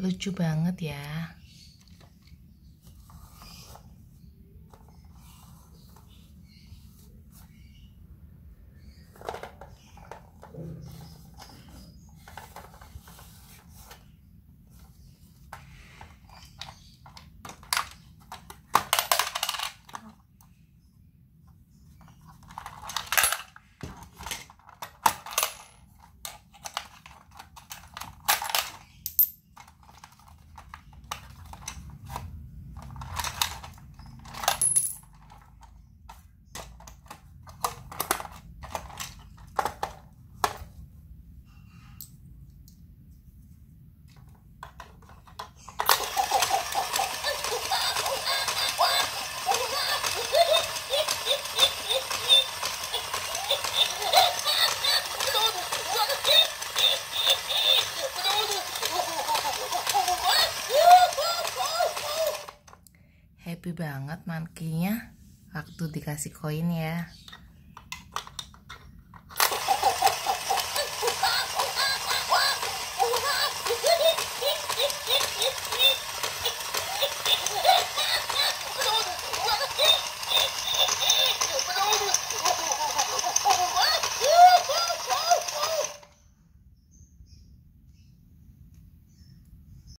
lucu banget ya happy banget mankinya waktu dikasih koin ya